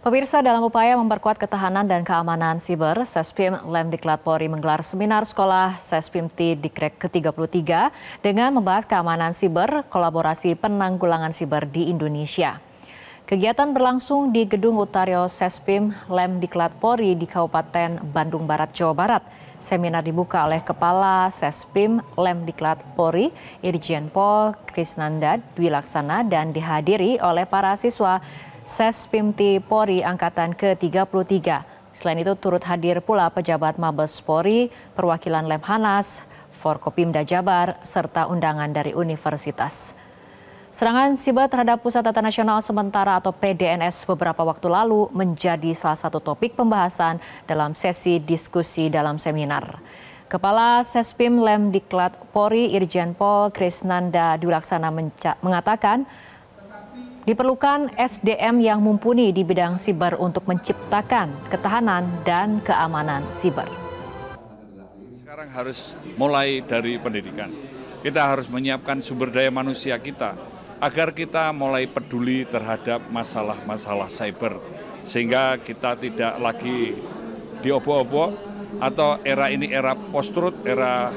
Pemirsa dalam upaya memperkuat ketahanan dan keamanan siber, Sespim Lemdiklat Polri menggelar seminar sekolah Sespim T Dikrek ke-33 dengan membahas keamanan siber, kolaborasi penanggulangan siber di Indonesia. Kegiatan berlangsung di Gedung Utario Sespim Lemdiklat Polri di Kabupaten Bandung Barat, Jawa Barat. Seminar dibuka oleh Kepala Sespim Lemdiklat Polri, Irjen Pol Krisnanda Dwi Laksana dan dihadiri oleh para siswa Ses Pimti Polri Angkatan ke-33. Selain itu turut hadir pula pejabat Mabes Polri, perwakilan Lemhanas, Forkopimda Jabar, serta undangan dari universitas. Serangan siber terhadap Pusat Data Nasional Sementara atau PDNS beberapa waktu lalu menjadi salah satu topik pembahasan dalam sesi diskusi dalam seminar. Kepala Sespim Lem Diklat Polri Irjen Pol Krisnanda Dulaksana mengatakan Diperlukan SDM yang mumpuni di bidang siber untuk menciptakan ketahanan dan keamanan siber. Sekarang harus mulai dari pendidikan. Kita harus menyiapkan sumber daya manusia kita agar kita mulai peduli terhadap masalah-masalah cyber sehingga kita tidak lagi diobo-obo atau era ini era post truth, era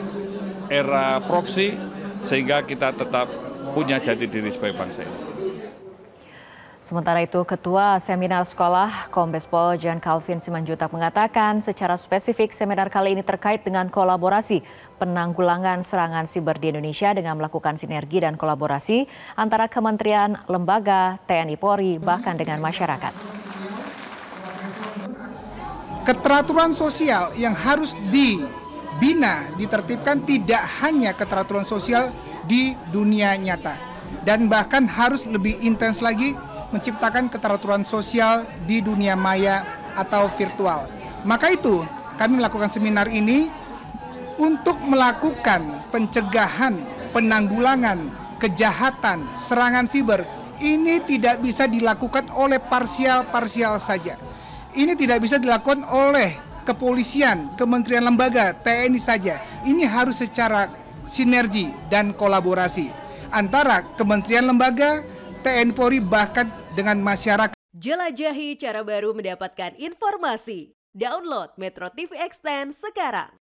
era proksi sehingga kita tetap punya jati diri sebagai bangsa ini. Sementara itu, Ketua Seminar Sekolah Kombes Pol Jan Calvin Simanjuta mengatakan secara spesifik seminar kali ini terkait dengan kolaborasi penanggulangan serangan siber di Indonesia dengan melakukan sinergi dan kolaborasi antara kementerian, lembaga, TNI Polri, bahkan dengan masyarakat. Keteraturan sosial yang harus dibina, ditertibkan tidak hanya keteraturan sosial di dunia nyata. Dan bahkan harus lebih intens lagi menciptakan keteraturan sosial di dunia maya atau virtual. Maka itu, kami melakukan seminar ini untuk melakukan pencegahan, penanggulangan, kejahatan, serangan siber. Ini tidak bisa dilakukan oleh parsial-parsial saja. Ini tidak bisa dilakukan oleh kepolisian, kementerian lembaga, TNI saja. Ini harus secara sinergi dan kolaborasi antara kementerian lembaga, TNI Polri bahkan dengan masyarakat. Jelajahi cara baru mendapatkan informasi. Download Metro TV Extend sekarang.